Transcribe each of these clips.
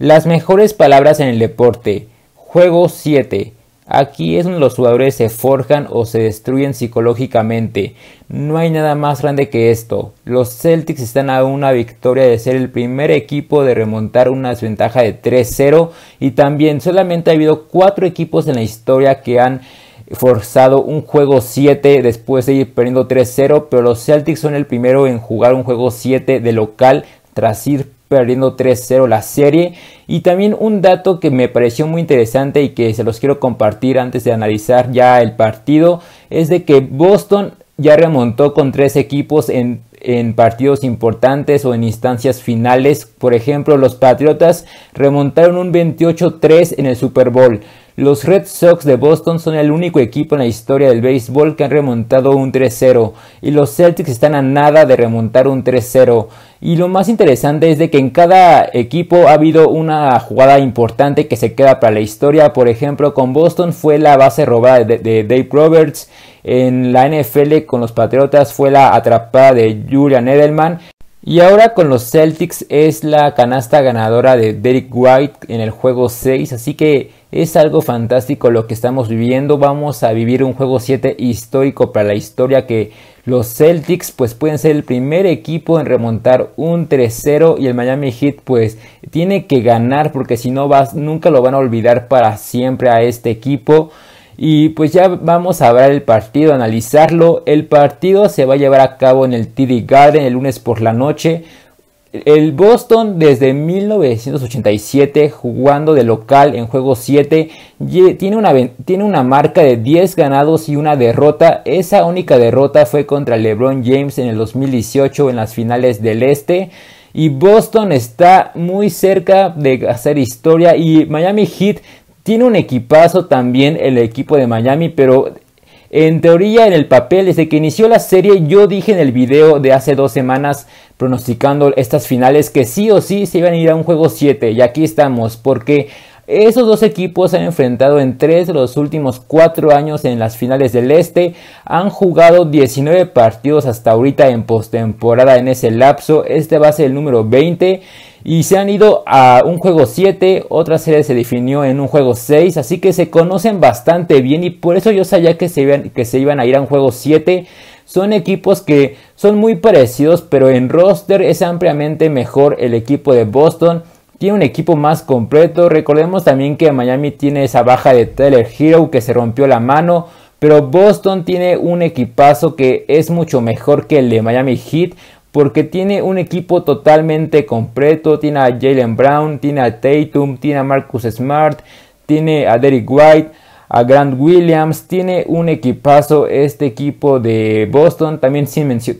Las mejores palabras en el deporte. Juego 7. Aquí es donde los jugadores se forjan o se destruyen psicológicamente. No hay nada más grande que esto. Los Celtics están a una victoria de ser el primer equipo de remontar una desventaja de 3-0 y también solamente ha habido 4 equipos en la historia que han forzado un juego 7 después de ir perdiendo 3-0, pero los Celtics son el primero en jugar un juego 7 de local tras ir perdiendo 3-0 la serie. Y también un dato que me pareció muy interesante y que se los quiero compartir antes de analizar ya el partido es de que Boston ya remontó con tres equipos en, en partidos importantes o en instancias finales. Por ejemplo, los Patriotas remontaron un 28-3 en el Super Bowl. Los Red Sox de Boston son el único equipo en la historia del béisbol que han remontado un 3-0 y los Celtics están a nada de remontar un 3-0. Y lo más interesante es de que en cada equipo ha habido una jugada importante que se queda para la historia. Por ejemplo, con Boston fue la base robada de, de Dave Roberts. En la NFL con los Patriotas fue la atrapada de Julian Edelman. Y ahora con los Celtics es la canasta ganadora de Derek White en el juego 6, así que es algo fantástico lo que estamos viviendo. Vamos a vivir un juego 7 histórico para la historia que los Celtics pues pueden ser el primer equipo en remontar un 3-0 y el Miami Heat pues tiene que ganar porque si no vas nunca lo van a olvidar para siempre a este equipo. Y pues ya vamos a ver el partido, analizarlo. El partido se va a llevar a cabo en el TD Garden el lunes por la noche. El Boston desde 1987 jugando de local en juego 7 tiene una, tiene una, marca de 10 ganados y una derrota. Esa única derrota fue contra LeBron James en el 2018 en las finales del Este. Y Boston está muy cerca de hacer historia y Miami Heat tiene un equipazo también el equipo de Miami, pero en teoría, en el papel, desde que inició la serie, yo dije en el video de hace dos semanas pronosticando estas finales que sí o sí se iban a ir a un juego 7. Y aquí estamos, porque esos dos equipos se han enfrentado en tres de los últimos cuatro años en las finales del Este. Han jugado 19 partidos hasta ahorita en postemporada en ese lapso. Este va a ser el número 20. Y se han ido a un juego 7, otra serie se definió en un juego 6, así que se conocen bastante bien y por eso yo sabía que se iban, que se iban a ir a un juego 7 son equipos que son muy parecidos, pero en roster es ampliamente mejor el equipo de Boston tiene un equipo más completo. Recordemos también que Miami tiene esa baja de Taylor Hero que se rompió la mano. Pero Boston tiene un equipazo que es mucho mejor que el de Miami Heat. Porque tiene un equipo totalmente completo. Tiene a Jalen Brown, tiene a Tatum, tiene a Marcus Smart, tiene a Derek White, a Grant Williams. Tiene un equipazo este equipo de Boston. También,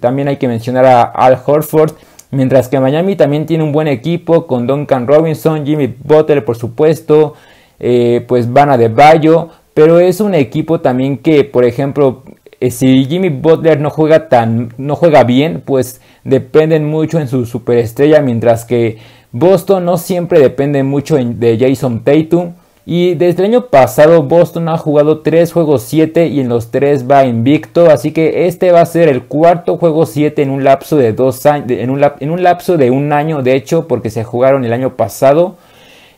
también hay que mencionar a Al Horford Mientras que Miami también tiene un buen equipo con Duncan Robinson, Jimmy Butler por supuesto, eh, pues van de Bayo, pero es un equipo también que, por ejemplo, eh, si Jimmy Butler no juega tan, no juega bien, pues dependen mucho en su superestrella, mientras que Boston no siempre depende mucho de Jason Tatum. Y desde el año pasado Boston ha jugado 3 juegos 7 y en los 3 va invicto, así que este va a ser el cuarto juego 7 en un lapso de dos años, en un, en un lapso de un año de hecho, porque se jugaron el año pasado.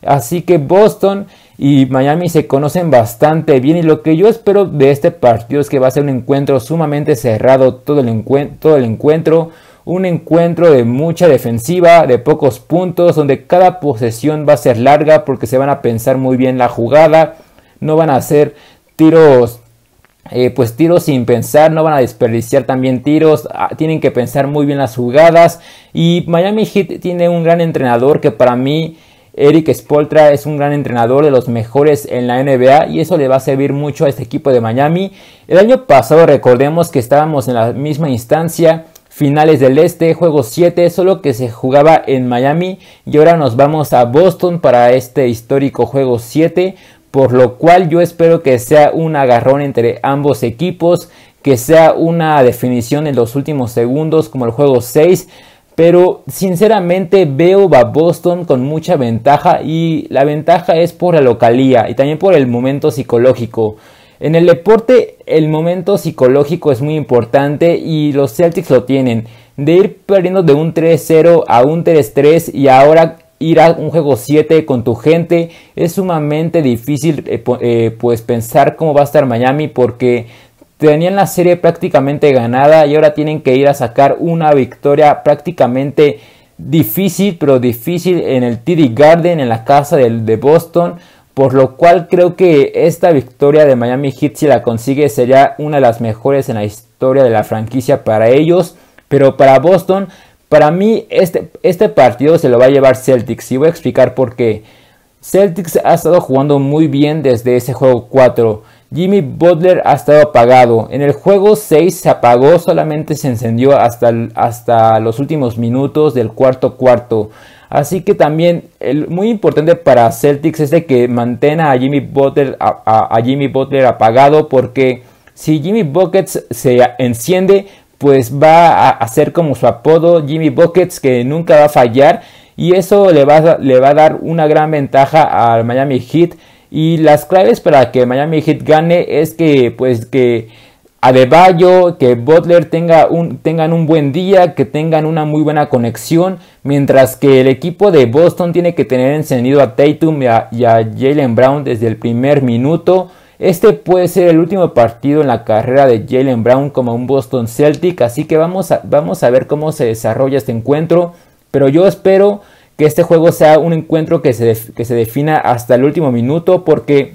Así que Boston y Miami se conocen bastante bien y lo que yo espero de este partido es que va a ser un encuentro sumamente cerrado todo el, todo el encuentro un encuentro de mucha defensiva, de pocos puntos, donde cada posesión va a ser larga porque se van a pensar muy bien la jugada, no van a hacer tiros, eh, pues tiros sin pensar, no van a desperdiciar también tiros, ah, tienen que pensar muy bien las jugadas y Miami Heat tiene un gran entrenador que para mí Eric Spoltra es un gran entrenador de los mejores en la NBA y eso le va a servir mucho a este equipo de Miami. El año pasado recordemos que estábamos en la misma instancia finales del este, juego 7, solo que se jugaba en Miami y ahora nos vamos a Boston para este histórico juego 7, por lo cual yo espero que sea un agarrón entre ambos equipos, que sea una definición en los últimos segundos como el juego 6. Pero sinceramente veo a Boston con mucha ventaja y la ventaja es por la localía y también por el momento psicológico. En el deporte el momento psicológico es muy importante y los Celtics lo tienen. De ir perdiendo de un 3-0 a un 3-3 y ahora ir a un juego 7 con tu gente es sumamente difícil eh, eh, pues pensar cómo va a estar Miami porque tenían la serie prácticamente ganada y ahora tienen que ir a sacar una victoria prácticamente difícil pero difícil en el TD Garden en la casa de Boston por lo cual creo que esta victoria de Miami Heat si la consigue sería una de las mejores en la historia de la franquicia para ellos, pero para Boston, para mí este, este partido se lo va a llevar Celtics y voy a explicar por qué. Celtics ha estado jugando muy bien desde ese juego 4. Jimmy Butler ha estado apagado. En el juego 6 se apagó, solamente se encendió hasta, hasta los últimos minutos del cuarto cuarto. Así que también muy importante para Celtics es de que mantenga a Jimmy Butler, a, apagado porque si Jimmy Buckets se enciende pues va a hacer como su apodo Jimmy Buckets que nunca va a fallar y eso le va, le va a dar una gran ventaja al Miami Heat y las claves para que Miami Heat gane es que pues que Adebayo, que Butler tenga un, tengan un buen día, que tengan una muy buena conexión, mientras que el equipo de Boston tiene que tener encendido a Tatum y a, Jalen Brown desde el primer minuto. Este puede ser el último partido en la carrera de Jalen Brown como un Boston Celtic, así que vamos a, vamos a ver cómo se desarrolla este encuentro, pero yo espero que este juego sea un encuentro que se, que se defina hasta el último minuto porque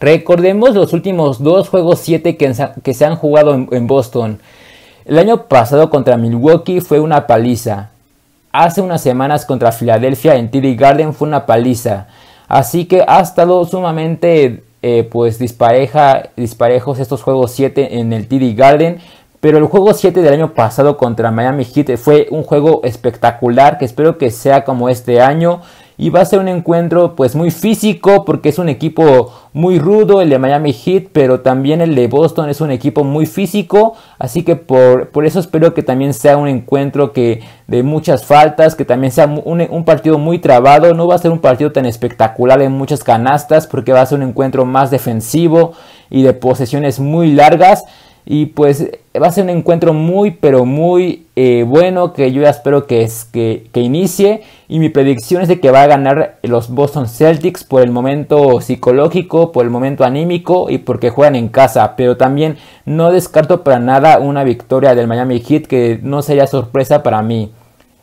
Recordemos los últimos dos juegos 7 que, se han jugado en, Boston. El año pasado contra Milwaukee fue una paliza. Hace unas semanas contra Filadelfia en TD Garden fue una paliza. Así que ha estado sumamente eh, pues dispareja, disparejos estos juegos 7 en el TD Garden. Pero el juego 7 del año pasado contra Miami Heat fue un juego espectacular que espero que sea como este año y va a ser un encuentro pues muy físico porque es un equipo muy rudo el de Miami Heat pero también el de Boston es un equipo muy físico así que por, eso espero que también sea un encuentro que de muchas faltas que también sea un, un partido muy trabado no va a ser un partido tan espectacular en muchas canastas porque va a ser un encuentro más defensivo y de posesiones muy largas y pues va a ser un encuentro muy, pero muy eh, bueno que yo ya espero que, es, que, que, inicie. Y mi predicción es de que va a ganar los Boston Celtics por el momento psicológico, por el momento anímico y porque juegan en casa. Pero también no descarto para nada una victoria del Miami Heat que no sería sorpresa para mí.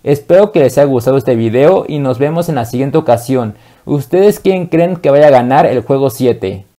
Espero que les haya gustado este video y nos vemos en la siguiente ocasión. ¿Ustedes quién creen que vaya a ganar el juego 7?